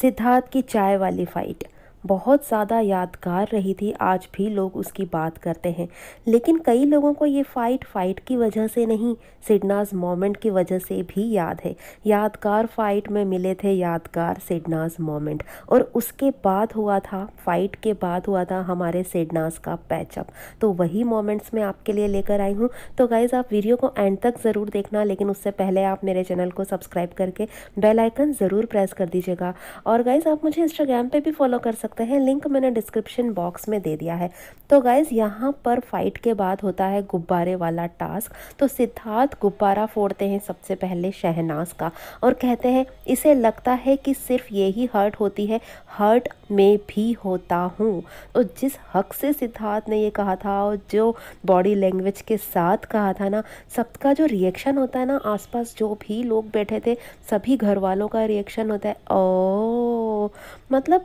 सिद्धार्थ की चाय वाली फाइट बहुत ज़्यादा यादगार रही थी आज भी लोग उसकी बात करते हैं लेकिन कई लोगों को ये फ़ाइट फ़ाइट की वजह से नहीं सिडनाज मोमेंट की वजह से भी याद है यादगार फ़ाइट में मिले थे यादगार सिडनाज मोमेंट और उसके बाद हुआ था फाइट के बाद हुआ था हमारे सिडनाज का पैचअप तो वही मोमेंट्स मैं आपके लिए लेकर आई हूँ तो गाइज़ आप वीडियो को एंड तक ज़रूर देखना लेकिन उससे पहले आप मेरे चैनल को सब्सक्राइब करके बेलाइकन ज़रूर प्रेस कर दीजिएगा और गाइज़ आप मुझे इंस्टाग्राम पर भी फॉलो कर सकते सकते हैं लिंक मैंने डिस्क्रिप्शन बॉक्स में दे दिया है तो गाइज यहाँ पर फाइट के बाद होता है गुब्बारे वाला टास्क तो सिद्धार्थ गुब्बारा फोड़ते हैं सबसे पहले शहनाज का और कहते हैं इसे लगता है कि सिर्फ ये ही हर्ट होती है हर्ट में भी होता हूँ और तो जिस हक से सिद्धार्थ ने ये कहा था और जो बॉडी लैंग्वेज के साथ कहा था ना सबका जो रिएक्शन होता है ना आसपास जो भी लोग बैठे थे सभी घर वालों का रिएक्शन होता है ओ मतलब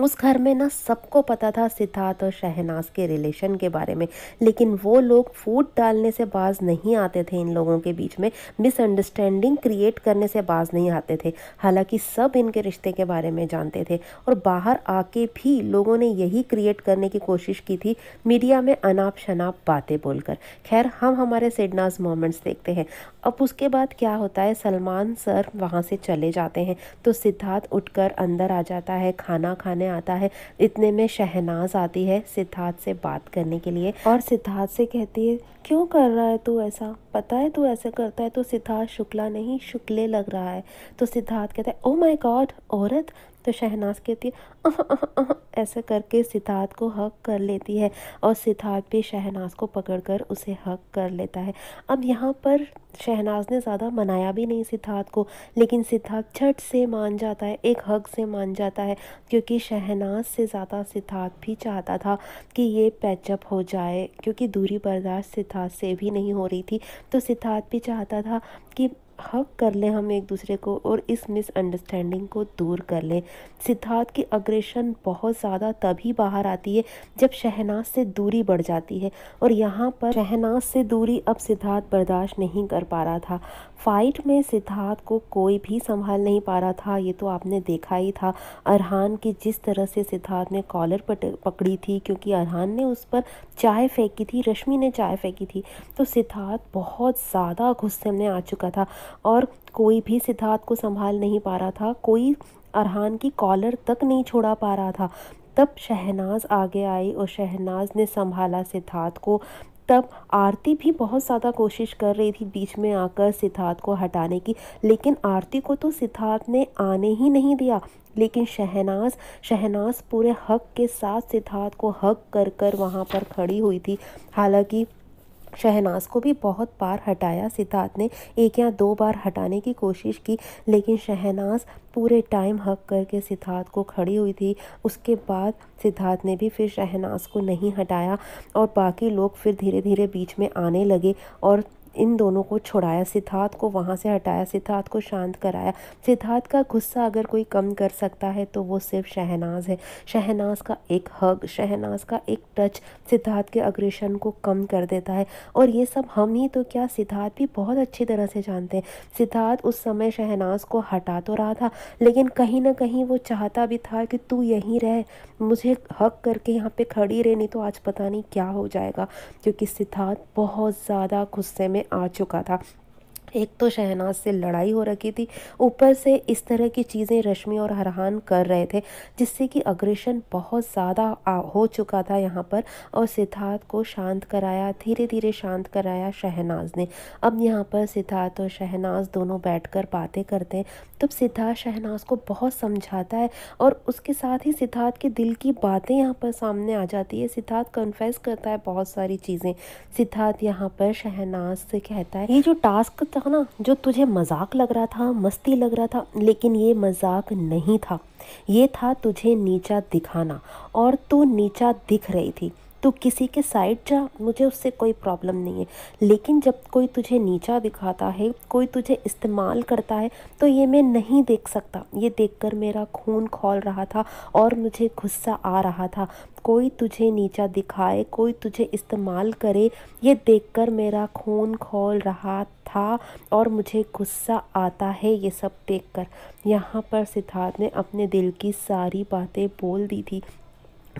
उस घर में ना सबको पता था सिद्धार्थ और शहनाज के रिलेशन के बारे में लेकिन वो लोग फूट डालने से बाज नहीं आते थे इन लोगों के बीच में मिसअंडरस्टैंडिंग क्रिएट करने से बाज नहीं आते थे हालांकि सब इनके रिश्ते के बारे में जानते थे और बाहर आके भी लोगों ने यही क्रिएट करने की कोशिश की थी मीडिया में अनाप शनाप बातें बोलकर खैर हम हमारे सिडनाज मोमेंट्स देखते हैं अब उसके बाद क्या होता है सलमान सर वहाँ से चले जाते हैं तो सिद्धार्थ उठकर अंदर आ जाता है खाना खाने सामने आता है इतने में शहनाज आती है सिद्धार्थ से बात करने के लिए और सिद्धार्थ से कहती है क्यों कर रहा है तू ऐसा पता है तू ऐसे करता है तो सिद्धार्थ शुक्ला नहीं शुक्ले लग रहा है तो सिद्धार्थ कहता है ओ माय गॉड औरत तो शहनाज कहती है ऐसा करके सिद्धार्थ को हक कर लेती है और सिद्धार्थ भी शहनाज को पकड़कर उसे हक कर लेता है अब यहाँ पर शहनाज ने ज़्यादा मनाया भी नहीं सिद्धार्थ को लेकिन सिद्धार्थ छट से मान जाता है एक हक से मान जाता है क्योंकि शहनाज से ज़्यादा सिद्धार्थ भी चाहता था कि ये पैचअप हो जाए क्योंकि दूरी बर्दाश्त सिद्धार्थ से भी नहीं हो रही थी तो सिद्धार्थ भी चाहता था कि हक कर लें हम एक दूसरे को और इस मिसअंडरस्टैंडिंग को दूर कर लें सिद्धार्थ की अग्रेशन बहुत ज़्यादा तभी बाहर आती है जब शहनाज से दूरी बढ़ जाती है और यहाँ पर शहनाज से दूरी अब सिद्धार्थ बर्दाश्त नहीं कर पा रहा था फाइट में सिद्धार्थ को कोई भी संभाल नहीं पा रहा था ये तो आपने देखा ही था अरहान की जिस तरह से सिद्धार्थ ने कॉलर पकड़ी थी क्योंकि अरहान ने उस पर चाय फेंकी थी रश्मि ने चाय फेंकी थी तो सिद्धार्थ बहुत ज़्यादा गुस्से में आ चुका था और कोई भी सिद्धार्थ को संभाल नहीं पा रहा था कोई अरहान की कॉलर तक नहीं छोड़ा पा रहा था तब शहनाज आगे आई और शहनाज ने संभाला सिद्धार्थ को तब आरती भी बहुत ज़्यादा कोशिश कर रही थी बीच में आकर सिद्धार्थ को हटाने की लेकिन आरती को तो सिद्धार्थ ने आने ही नहीं दिया लेकिन शहनाज शहनाज पूरे हक के साथ सिद्धार्थ को हक कर कर वहाँ पर खड़ी हुई थी हालांकि शहनाज को भी बहुत बार हटाया सिद्धार्थ ने एक या दो बार हटाने की कोशिश की लेकिन शहनाज पूरे टाइम हक करके सिद्धार्थ को खड़ी हुई थी उसके बाद सिद्धार्थ ने भी फिर शहनाज को नहीं हटाया और बाकी लोग फिर धीरे धीरे बीच में आने लगे और इन दोनों को छुड़ाया सिद्धार्थ को वहाँ से हटाया सिद्धार्थ को शांत कराया सिद्धार्थ का गुस्सा अगर कोई कम कर सकता है तो वो सिर्फ शहनाज है शहनाज का एक हग शहनाज का एक टच सिद्धार्थ के अग्रेशन को कम कर देता है और ये सब हम ही तो क्या सिद्धार्थ भी बहुत अच्छी तरह से जानते हैं सिद्धार्थ उस समय शहनाज को हटा तो रहा था लेकिन कहीं ना कहीं वो चाहता भी था कि तू यहीं रहे मुझे हक करके यहाँ पे खड़ी रहनी तो आज पता नहीं क्या हो जाएगा क्योंकि सिद्धार्थ बहुत ज़्यादा गुस्से में में आ चुका था एक तो शहनाज से लड़ाई हो रखी थी ऊपर से इस तरह की चीज़ें रश्मि और हरहान कर रहे थे जिससे कि अग्रेशन बहुत ज़्यादा हो चुका था यहाँ पर और सिद्धार्थ को शांत कराया धीरे धीरे शांत कराया शहनाज ने अब यहाँ पर सिद्धार्थ और शहनाज दोनों बैठ कर बातें करते हैं तब सिद्धार्थ शहनाज को बहुत समझाता है और उसके साथ ही सिद्धार्थ के दिल की बातें यहाँ पर सामने आ जाती है सिद्धार्थ कन्फेस करता है बहुत सारी चीज़ें सिद्धार्थ यहाँ पर शहनाज से कहता है ये जो टास्क था था ना जो तुझे मजाक लग रहा था मस्ती लग रहा था लेकिन ये मजाक नहीं था ये था तुझे नीचा दिखाना और तू नीचा दिख रही थी तो किसी के साइड जा मुझे उससे कोई प्रॉब्लम नहीं है लेकिन जब कोई तुझे नीचा दिखाता है कोई तुझे इस्तेमाल करता है तो ये मैं नहीं देख सकता ये देखकर मेरा खून खोल रहा था और मुझे गुस्सा आ रहा था कोई तुझे नीचा दिखाए कोई तुझे इस्तेमाल करे ये देखकर मेरा खून खोल रहा था और मुझे गुस्सा आता है ये सब देखकर यहाँ पर सिद्धार्थ ने अपने दिल की सारी बातें बोल दी थी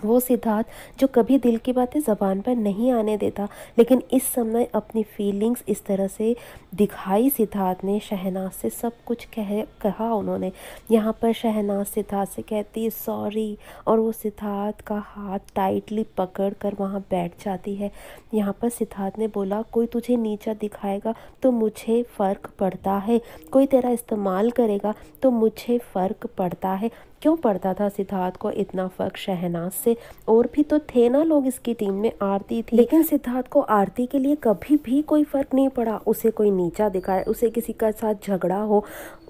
वो सिद्धार्थ जो कभी दिल की बातें ज़बान पर नहीं आने देता लेकिन इस समय अपनी फीलिंग्स इस तरह से दिखाई सिद्धार्थ ने शहनाज से सब कुछ कह कहा उन्होंने यहाँ पर शहनाज सिद्धार्थ से कहती है सॉरी और वो सिद्धार्थ का हाथ टाइटली पकड़ कर वहाँ बैठ जाती है यहाँ पर सिद्धार्थ ने बोला कोई तुझे नीचा दिखाएगा तो मुझे फ़र्क पड़ता है कोई तेरा इस्तेमाल करेगा तो मुझे फ़र्क पड़ता है क्यों पड़ता था सिद्धार्थ को इतना फ़र्क शहनाज से और भी तो थे ना लोग इसकी टीम में आरती थी लेकिन सिद्धार्थ को आरती के लिए कभी भी कोई फ़र्क नहीं पड़ा उसे कोई नीचा दिखाए उसे किसी का साथ झगड़ा हो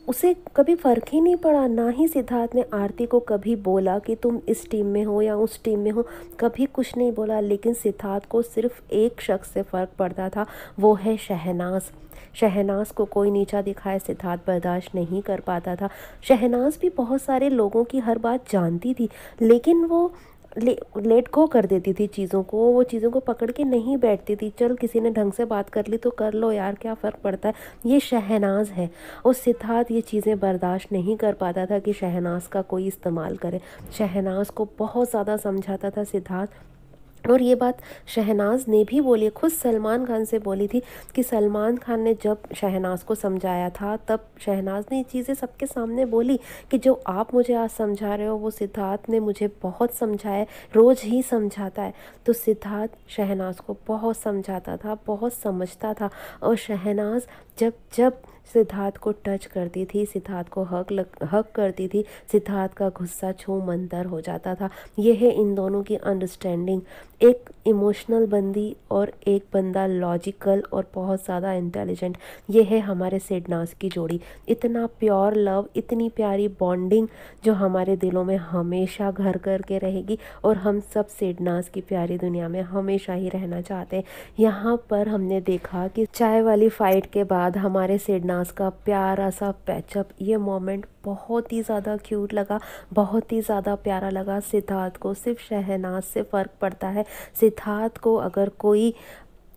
उसे कभी फ़र्क ही नहीं पड़ा ना ही सिद्धार्थ ने आरती को कभी बोला कि तुम इस टीम में हो या उस टीम में हो कभी कुछ नहीं बोला लेकिन सिद्धार्थ को सिर्फ एक शख्स से फ़र्क पड़ता था वो है शहनाज शहनाज को कोई नीचा दिखाए सिद्धार्थ बर्दाश्त नहीं कर पाता था शहनाज भी बहुत सारे लोगों की हर बात जानती थी लेकिन वो ले लेट गो कर देती थी चीज़ों को वो चीज़ों को पकड़ के नहीं बैठती थी चल किसी ने ढंग से बात कर ली तो कर लो यार क्या फ़र्क पड़ता है ये शहनाज है और सिद्धार्थ ये चीज़ें बर्दाश्त नहीं कर पाता था कि शहनाज का कोई इस्तेमाल करे शहनाज को बहुत ज़्यादा समझाता था सिद्धार्थ और ये बात शहनाज ने भी बोली खुद सलमान खान से बोली थी कि सलमान खान ने जब शहनाज को समझाया था तब शहनाज ने ये चीज़ें सबके सामने बोली कि जो आप मुझे आज समझा रहे हो वो सिद्धार्थ ने मुझे बहुत समझाया रोज़ ही समझाता है तो सिद्धार्थ शहनाज को बहुत समझाता था बहुत समझता था और शहनाज जब जब सिद्धार्थ को टच करती थी सिद्धार्थ को हक लग हक करती थी सिद्धार्थ का गुस्सा छू मंतर हो जाता था यह है इन दोनों की अंडरस्टैंडिंग एक इमोशनल बंदी और एक बंदा लॉजिकल और बहुत ज़्यादा इंटेलिजेंट ये है हमारे सिडनास की जोड़ी इतना प्योर लव इतनी प्यारी बॉन्डिंग जो हमारे दिलों में हमेशा घर घर के रहेगी और हम सब सिडनास की प्यारी दुनिया में हमेशा ही रहना चाहते हैं यहाँ पर हमने देखा कि चाय वाली फाइट के बाद हमारे सिडनास नाज का प्यारा सा पैचअप ये मोमेंट बहुत ही ज़्यादा क्यूट लगा बहुत ही ज़्यादा प्यारा लगा सिद्धार्थ को सिर्फ शहनाज से फ़र्क पड़ता है सिद्धार्थ को अगर कोई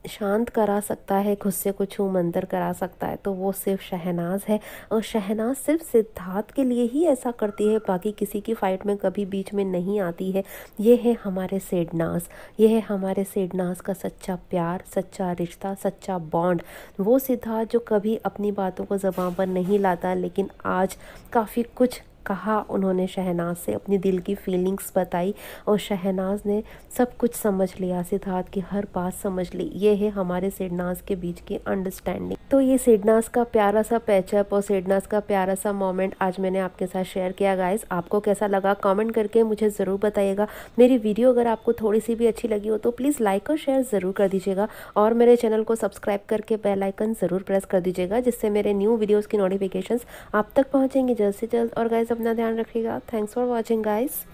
शांत करा सकता है खुद से कुछ हम अंदर करा सकता है तो वो सिर्फ शहनाज है और शहनाज सिर्फ सिद्धार्थ के लिए ही ऐसा करती है बाकी किसी की फ़ाइट में कभी बीच में नहीं आती है ये है हमारे सेडनास ये है हमारे सेडनास का सच्चा प्यार सच्चा रिश्ता सच्चा बॉन्ड वो सिद्धार्थ जो कभी अपनी बातों को ज़बान पर नहीं लाता लेकिन आज काफ़ी कुछ कहा उन्होंने शहनाज से अपनी दिल की फीलिंग्स बताई और शहनाज ने सब कुछ समझ लिया सिद्धार्थ की हर बात समझ ली ये है हमारे सिडनाज के बीच की अंडरस्टैंडिंग तो ये सिडनाज का प्यारा सा पैचअप और सिडनाज का प्यारा सा मोमेंट आज मैंने आपके साथ शेयर किया गाइस आपको कैसा लगा कमेंट करके मुझे ज़रूर बताइएगा मेरी वीडियो अगर आपको थोड़ी सी भी अच्छी लगी हो तो प्लीज़ लाइक और शेयर ज़रूर कर दीजिएगा और मेरे चैनल को सब्सक्राइब करके बेल आइकन ज़रूर प्रेस कर दीजिएगा जिससे मेरे न्यू वीडियोज़ की नोटिफिकेशन आप तक पहुँचेंगी जल्द से जल्द और गाइज अपना ध्यान रखिएगा थैंक्स फॉर वॉचिंग गाइस